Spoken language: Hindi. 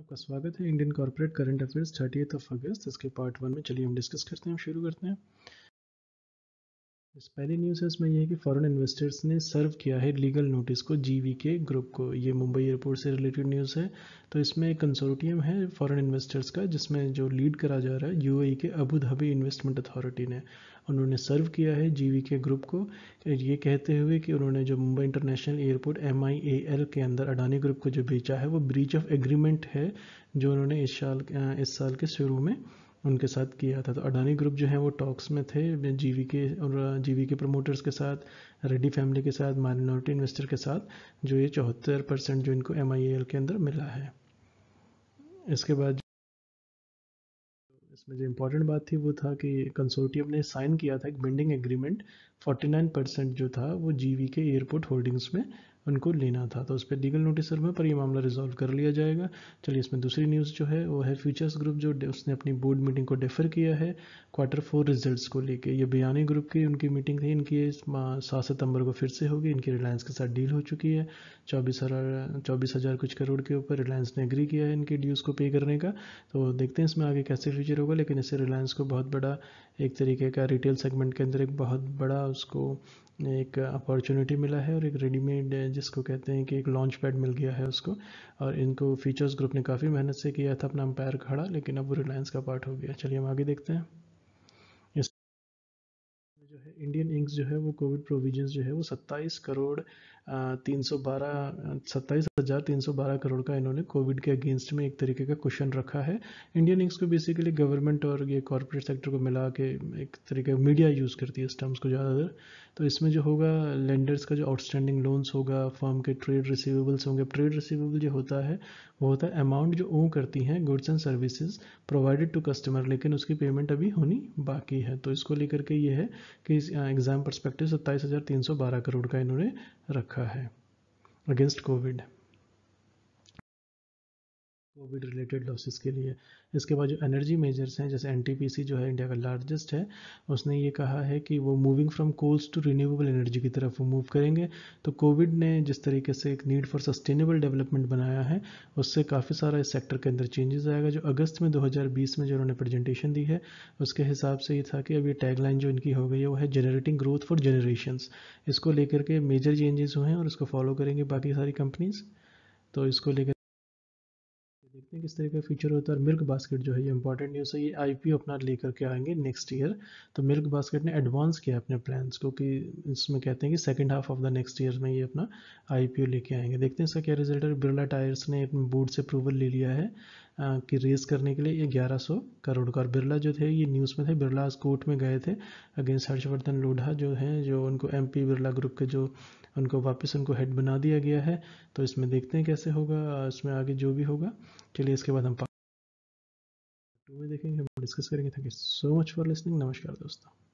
आपका स्वागत है Indian corporate current affairs thirty of अगस्त इसके पार्ट वन में चलिए हम डिस्कस करते हैं शुरू करते हैं इस पहली न्यूज़ है इसमें यह है कि फॉरेन इन्वेस्टर्स ने सर्व किया है लीगल नोटिस को जीवी के ग्रुप को ये मुंबई एयरपोर्ट से रिलेटेड न्यूज़ है तो इसमें एक कंसोर्टियम है फॉरेन इन्वेस्टर्स का जिसमें जो लीड करा जा रहा है यूएई e के अबू धाबी इन्वेस्टमेंट अथॉरिटी ने उन्होंने सर्व किया है जीवी के ग्रुप को ये कहते हुए कि उन्होंने जो मुंबई इंटरनेशनल एयरपोर्ट एम के अंदर अडानी ग्रुप को जो बेचा है वो ब्रीच ऑफ एग्रीमेंट है जो उन्होंने इस साल इस साल के शुरू में उनके साथ किया था तो अडानी ग्रुप जो है वो टॉक्स में थे जीवी के और जीवी के प्रमोटर्स के साथ रेड्डी फैमिली के साथ माइनॉरिटी इन्वेस्टर के साथ जो ये चौहत्तर परसेंट जो इनको एम के अंदर मिला है इसके बाद इसमें जो इम्पोर्टेंट बात थी वो था कि कंसोर्टियम ने साइन किया था एक बिल्डिंग एग्रीमेंट 49 परसेंट जो था वो जीवी के एयरपोर्ट होल्डिंग्स में उनको लेना था तो उस पर लीगल नोटिस सर में पर यह मामला रिजॉल्व कर लिया जाएगा चलिए इसमें दूसरी न्यूज़ जो है वो है फ्यूचर्स ग्रुप जो उसने अपनी बोर्ड मीटिंग को डेफर किया है क्वार्टर फोर रिजल्ट्स को लेकर ये बयानी ग्रुप की उनकी मीटिंग थी इनकी सात सितंबर को फिर से होगी इनकी रिलायंस के साथ डील हो चुकी है चौबीस हज़ार चौबीस हज़ार कुछ करोड़ के ऊपर रिलायंस ने एग्री किया है इनके ड्यूज़ को पे करने का तो देखते हैं इसमें आगे कैसे फ्यूचर होगा लेकिन इससे रिलायंस को बहुत बड़ा एक तरीके का रिटेल सेगमेंट के अंदर एक बहुत बड़ा उसको एक अपॉर्चुनिटी मिला है और एक रेडीमेड जिसको कहते हैं कि एक लॉन्च पैड मिल गया है उसको और इनको फीचर्स ग्रुप ने काफ़ी मेहनत से किया था अपना अंपायर खड़ा लेकिन अब वो रिलायंस का पार्ट हो गया चलिए हम आगे देखते हैं जो है इंडियन इंक्स जो है वो कोविड प्रोविजंस जो है वो 27 करोड़ तीन सौ बारह सत्ताईस हज़ार तीन सौ बारह करोड़ का इन्होंने कोविड के अगेंस्ट में एक तरीके का क्वेश्चन रखा है इंडियन इंक्स को बेसिकली गवर्नमेंट और ये कॉरपोरेट सेक्टर को मिला के एक तरीके मीडिया यूज़ करती है इस टर्म्स को ज़्यादातर तो इसमें जो होगा लेंडर्स का जो आउटस्टैंडिंग लोन्स होगा फर्म के ट्रेड रिसिवेबल्स होंगे ट्रेड रिसिवेबल जो होता है वो होता है अमाउंट जो ओ करती हैं goods and services provided to customer लेकिन उसकी पेमेंट अभी होनी बाकी है तो इसको लेकर के ये है कि इस एग्ज़ाम परस्पेक्टिव सत्ताईस हज़ार तीन सौ बारह करोड़ का इन्होंने रखा है against covid covid related losses के लिए इसके बाद जो एनर्जी मेजर्स हैं जैसे एनटीपीसी जो है इंडिया का लार्जेस्ट है उसने ये कहा है कि वो moving from coals to renewable energy की तरफ वो मूव करेंगे तो कोविड ने जिस तरीके से एक नीड फॉर सस्टेनेबल डेवलपमेंट बनाया है उससे काफ़ी सारा इस सेक्टर के अंदर चेंजेस आएगा जो अगस्त में दो में जो उन्होंने प्रेजेंटेशन दी है उसके हिसाब से ये था कि अब ये टैगलाइन जो इनकी हो गई है वो है जनरेटिंग ग्रोथ फॉर जनरेशन इसको लेकर के मेजर चेंजेस हुए हैं और उसको फॉलो करेंगे बाकी सारी कंपनीज़ तो इसको लेकर देखते हैं किस तरह का फीचर होता है और मिल्क बास्केट जो है ये इंपॉर्टेंट न्यूज़ है ये आईपीओ अपना लेकर के आएंगे नेक्स्ट ईयर तो मिल्क बास्केट ने एडवांस किया अपने प्लान्स को कि इसमें कहते हैं कि second half of the next year में ये अपना आई लेके आएंगे देखते हैं इसका क्या रिजल्ट है बिरला टायर्स ने अपने बोर्ड से अप्रूवल ले लिया है कि रेस करने के लिए ये ग्यारह करोड़ का और बिरला जो थे ये न्यूज़ में थे बिरला आज कोर्ट में गए थे अगेंस्ट हर्षवर्धन लोढ़ा जो हैं जो उनको एम बिरला ग्रुप के जो उनको वापस उनको हेड बना दिया गया है तो इसमें देखते हैं कैसे होगा इसमें आगे जो भी होगा चलिए इसके बाद हम टू में देखेंगे हम डिस्कस करेंगे thank you so much for listening नमस्कार दोस्तों